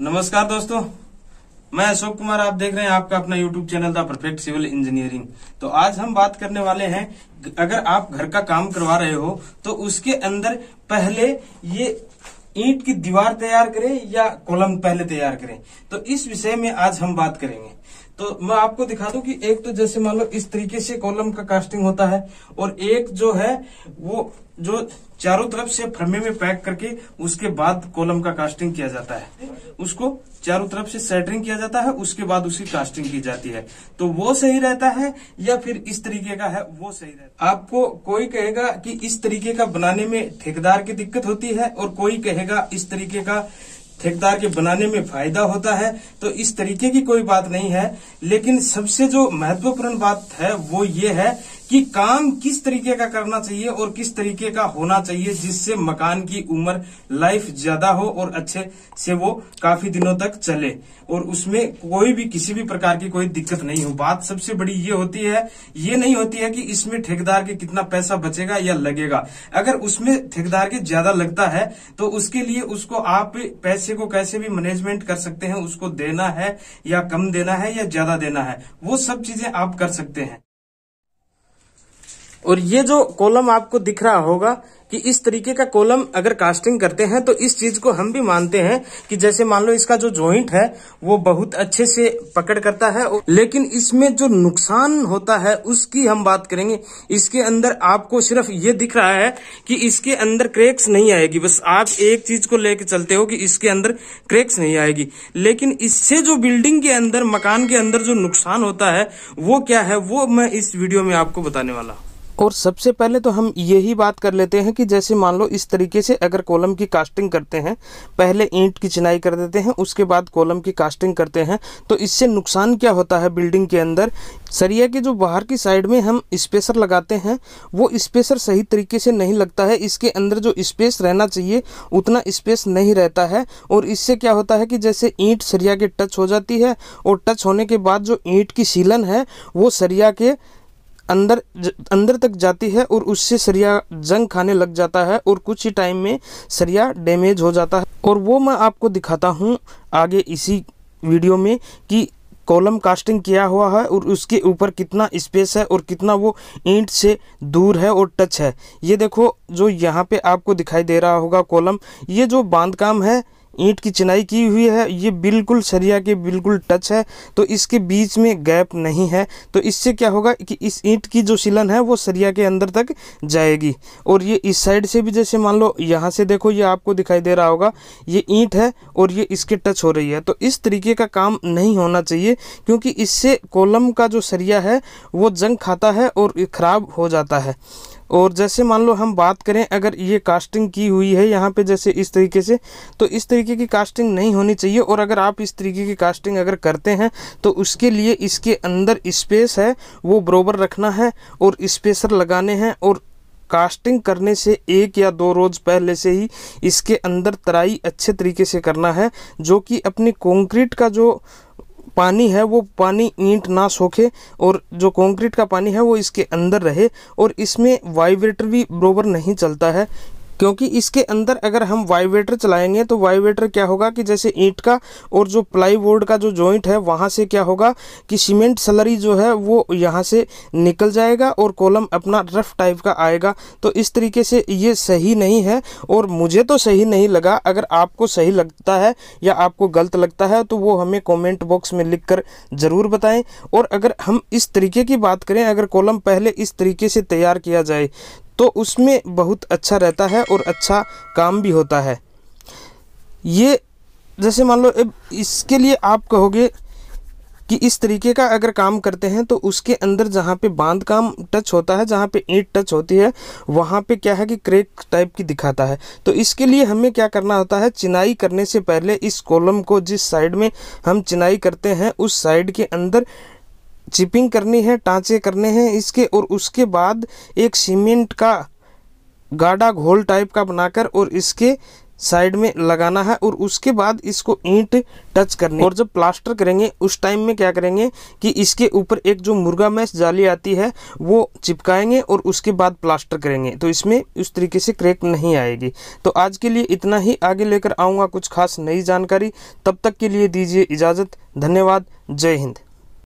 नमस्कार दोस्तों मैं अशोक कुमार आप देख रहे हैं आपका अपना YouTube channel the perfect civil engineering तो आज हम बात करने वाले हैं अगर आप घर का काम करवा रहे हो तो उसके अंदर पहले ये ईंट की दीवार तैयार करें या कॉलम पहले तैयार करें तो इस विषय में आज हम बात करेंगे तो मैं आपको दिखा दूं कि एक तो जैसे मान लो इस तरीके से कॉलम का कास्टिंग होता है और एक जो है वो जो चारों तरफ से फर्मे में पैक करके उसके बाद कॉलम का कास्टिंग किया जाता है उसको चारों तरफ से सेटरिंग किया जाता है उसके बाद उसकी कास्टिंग की जाती है तो वो सही रहता है या फिर इस तरीके का है वो सही रहता है आपको कोई कहेगा कि इस तरीके का बनाने में ठेकेदार की दिक्कत होती है और कोई कहेगा इस तरीके का ठेकेदार के बनाने में फायदा होता है तो इस तरीके की कोई बात नहीं है लेकिन सबसे जो महत्वपूर्ण बात है वो ये है कि काम किस तरीके का करना चाहिए और किस तरीके का होना चाहिए जिससे मकान की उम्र लाइफ ज्यादा हो और अच्छे से वो काफी दिनों तक चले और उसमें कोई भी किसी भी प्रकार की कोई दिक्कत नहीं हो बात सबसे बड़ी ये होती है ये नहीं होती है कि इसमें ठेकेदार के कितना पैसा बचेगा या लगेगा अगर उसमें ठेकेदार के ज्यादा लगता है तो उसके लिए उसको आप पैसे को कैसे भी मैनेजमेंट कर सकते हैं उसको देना है या कम देना है या ज्यादा देना है वो सब चीजें आप कर सकते हैं और ये जो कॉलम आपको दिख रहा होगा कि इस तरीके का कॉलम अगर कास्टिंग करते हैं तो इस चीज को हम भी मानते हैं कि जैसे मान लो इसका जो जॉइंट है वो बहुत अच्छे से पकड़ करता है लेकिन इसमें जो नुकसान होता है उसकी हम बात करेंगे इसके अंदर आपको सिर्फ ये दिख रहा है कि इसके अंदर क्रेक्स नहीं आएगी बस आप एक चीज को लेकर चलते हो कि इसके अंदर क्रेक्स नहीं आएगी लेकिन इससे जो बिल्डिंग के अंदर मकान के अंदर जो नुकसान होता है वो क्या है वो मैं इस वीडियो में आपको बताने वाला हूँ और सबसे पहले तो हम यही बात कर लेते हैं कि जैसे मान लो इस तरीके से अगर कॉलम की कास्टिंग करते हैं पहले ईंट की चिनाई कर देते हैं उसके बाद कॉलम की कास्टिंग करते हैं तो इससे नुकसान क्या होता है बिल्डिंग के अंदर सरिया के जो बाहर की साइड में हम स्पेसर लगाते हैं वो स्पेसर सही तरीके से नहीं लगता है इसके अंदर जो स्पेस रहना चाहिए उतना स्पेस नहीं रहता है और इससे क्या होता है कि जैसे ईंट सरिया के टच हो जाती है और टच होने के बाद जो ईंट की सीलन है वो सरिया के अंदर अंदर तक जाती है और उससे सरिया जंग खाने लग जाता है और कुछ ही टाइम में सरिया डैमेज हो जाता है और वो मैं आपको दिखाता हूँ आगे इसी वीडियो में कि कॉलम कास्टिंग किया हुआ है और उसके ऊपर कितना स्पेस है और कितना वो ईंट से दूर है और टच है ये देखो जो यहाँ पे आपको दिखाई दे रहा होगा कॉलम ये जो बांध काम है ईंट की चिनाई की हुई है ये बिल्कुल सरिया के बिल्कुल टच है तो इसके बीच में गैप नहीं है तो इससे क्या होगा कि इस ईंट की जो सिलन है वो सरिया के अंदर तक जाएगी और ये इस साइड से भी जैसे मान लो यहाँ से देखो ये आपको दिखाई दे रहा होगा ये ईंट है और ये इसके टच हो रही है तो इस तरीके का काम नहीं होना चाहिए क्योंकि इससे कोलम का जो सरिया है वो जंग खाता है और ख़राब हो जाता है और जैसे मान लो हम बात करें अगर ये कास्टिंग की हुई है यहाँ पे जैसे इस तरीके से तो इस तरीके की कास्टिंग नहीं होनी चाहिए और अगर आप इस तरीके की कास्टिंग अगर करते हैं तो उसके लिए इसके अंदर स्पेस है वो बरोबर रखना है और स्पेसर लगाने हैं और कास्टिंग करने से एक या दो रोज़ पहले से ही इसके अंदर तराई अच्छे तरीके से करना है जो कि अपनी कॉन्क्रीट का जो पानी है वो पानी ईंट ना सोखे और जो कंक्रीट का पानी है वो इसके अंदर रहे और इसमें वाइब्रेटर भी बरोबर नहीं चलता है क्योंकि इसके अंदर अगर हम वाइब्रेटर चलाएंगे तो वाइब्रेटर क्या होगा कि जैसे ईंट का और जो प्लाई बोर्ड का जो जॉइंट है वहाँ से क्या होगा कि सीमेंट सलरी जो है वो यहाँ से निकल जाएगा और कॉलम अपना रफ टाइप का आएगा तो इस तरीके से ये सही नहीं है और मुझे तो सही नहीं लगा अगर आपको सही लगता है या आपको गलत लगता है तो वो हमें कॉमेंट बॉक्स में लिख कर ज़रूर बताएँ और अगर हम इस तरीके की बात करें अगर कॉलम पहले इस तरीके से तैयार किया जाए तो उसमें बहुत अच्छा रहता है और अच्छा काम भी होता है ये जैसे मान लो इसके लिए आप कहोगे कि इस तरीके का अगर काम करते हैं तो उसके अंदर जहाँ पे बांध काम टच होता है जहाँ पे ईंट टच होती है वहाँ पे क्या है कि क्रेक टाइप की दिखाता है तो इसके लिए हमें क्या करना होता है चिनाई करने से पहले इस कॉलम को जिस साइड में हम चिनाई करते हैं उस साइड के अंदर चिपिंग करनी है टाँचे करने हैं इसके और उसके बाद एक सीमेंट का गाढ़ा घोल टाइप का बनाकर और इसके साइड में लगाना है और उसके बाद इसको ईंट टच करनी और जब प्लास्टर करेंगे उस टाइम में क्या करेंगे कि इसके ऊपर एक जो मुर्गा मैश जाली आती है वो चिपकाएंगे और उसके बाद प्लास्टर करेंगे तो इसमें उस तरीके से क्रैक नहीं आएगी तो आज के लिए इतना ही आगे लेकर आऊँगा कुछ खास नई जानकारी तब तक के लिए दीजिए इजाज़त धन्यवाद जय हिंद